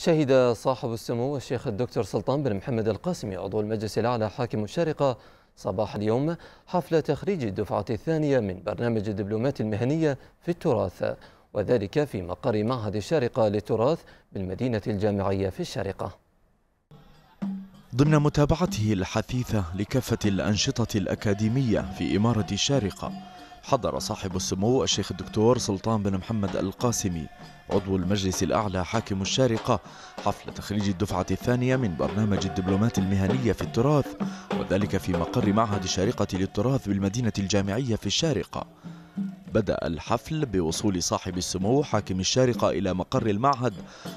شهد صاحب السمو الشيخ الدكتور سلطان بن محمد القاسمي عضو المجلس الأعلى حاكم الشارقة صباح اليوم حفل تخريج الدفعة الثانية من برنامج الدبلومات المهنية في التراث وذلك في مقر معهد الشارقة للتراث بالمدينة الجامعية في الشارقة ضمن متابعته الحثيثة لكافة الأنشطة الأكاديمية في إمارة الشارقة حضر صاحب السمو الشيخ الدكتور سلطان بن محمد القاسمي عضو المجلس الأعلى حاكم الشارقة حفل تخريج الدفعة الثانية من برنامج الدبلومات المهنية في التراث وذلك في مقر معهد الشارقة للتراث بالمدينة الجامعية في الشارقة بدأ الحفل بوصول صاحب السمو حاكم الشارقة إلى مقر المعهد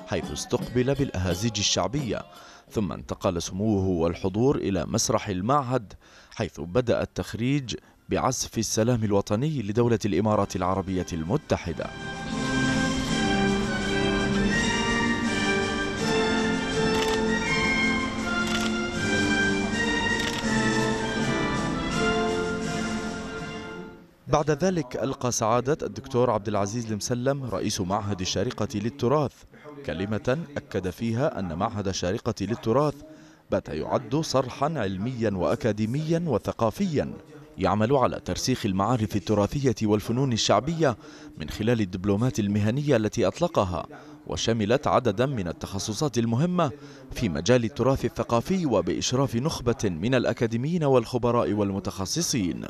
حيث استقبل بالأهازيج الشعبية ثم انتقل سموه والحضور إلى مسرح المعهد حيث بدأ التخريج بعزف السلام الوطني لدولة الإمارات العربية المتحدة بعد ذلك ألقى سعادة الدكتور عبد العزيز المسلم رئيس معهد الشارقة للتراث كلمة أكد فيها أن معهد الشارقة للتراث بات يعد صرحا علميا وأكاديميا وثقافيا يعمل على ترسيخ المعارف التراثية والفنون الشعبية من خلال الدبلومات المهنية التي أطلقها وشملت عددا من التخصصات المهمة في مجال التراث الثقافي وبإشراف نخبة من الأكاديميين والخبراء والمتخصصين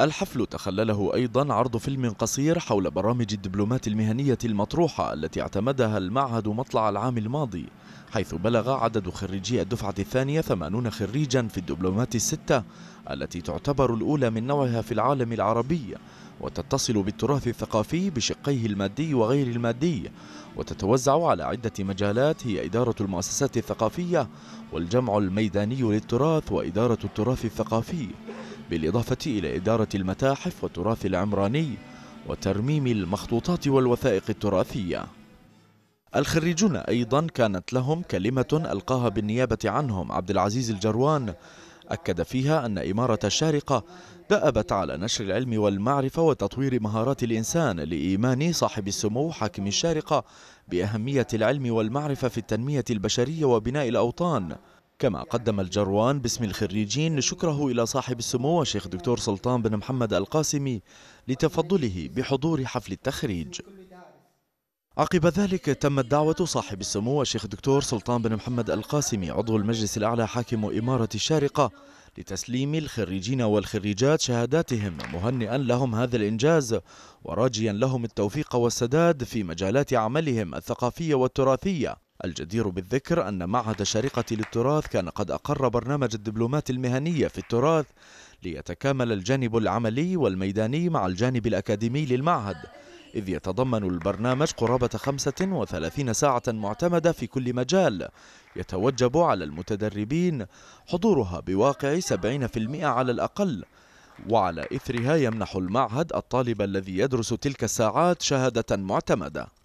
الحفل تخلله أيضا عرض فيلم قصير حول برامج الدبلومات المهنية المطروحة التي اعتمدها المعهد مطلع العام الماضي حيث بلغ عدد خريجي الدفعة الثانية 80 خريجا في الدبلومات الستة التي تعتبر الأولى من نوعها في العالم العربي وتتصل بالتراث الثقافي بشقيه المادي وغير المادي وتتوزع على عدة مجالات هي إدارة المؤسسات الثقافية والجمع الميداني للتراث وإدارة التراث الثقافي بالإضافة إلى إدارة المتاحف والتراث العمراني وترميم المخطوطات والوثائق التراثية الخريجون أيضا كانت لهم كلمة ألقاها بالنيابة عنهم عبد العزيز الجروان أكد فيها أن إمارة الشارقة دأبت على نشر العلم والمعرفة وتطوير مهارات الإنسان لإيمان صاحب السمو حاكم الشارقة بأهمية العلم والمعرفة في التنمية البشرية وبناء الأوطان كما قدم الجروان باسم الخريجين شكره إلى صاحب السمو الشيخ دكتور سلطان بن محمد القاسمي لتفضله بحضور حفل التخريج عقب ذلك تمت دعوة صاحب السمو الشيخ دكتور سلطان بن محمد القاسمي عضو المجلس الأعلى حاكم إمارة الشارقة لتسليم الخريجين والخريجات شهاداتهم مهنئا لهم هذا الإنجاز وراجيا لهم التوفيق والسداد في مجالات عملهم الثقافية والتراثية الجدير بالذكر أن معهد الشرقة للتراث كان قد أقر برنامج الدبلومات المهنية في التراث ليتكامل الجانب العملي والميداني مع الجانب الأكاديمي للمعهد إذ يتضمن البرنامج قرابة 35 ساعة معتمدة في كل مجال يتوجب على المتدربين حضورها بواقع 70% على الأقل وعلى إثرها يمنح المعهد الطالب الذي يدرس تلك الساعات شهادة معتمدة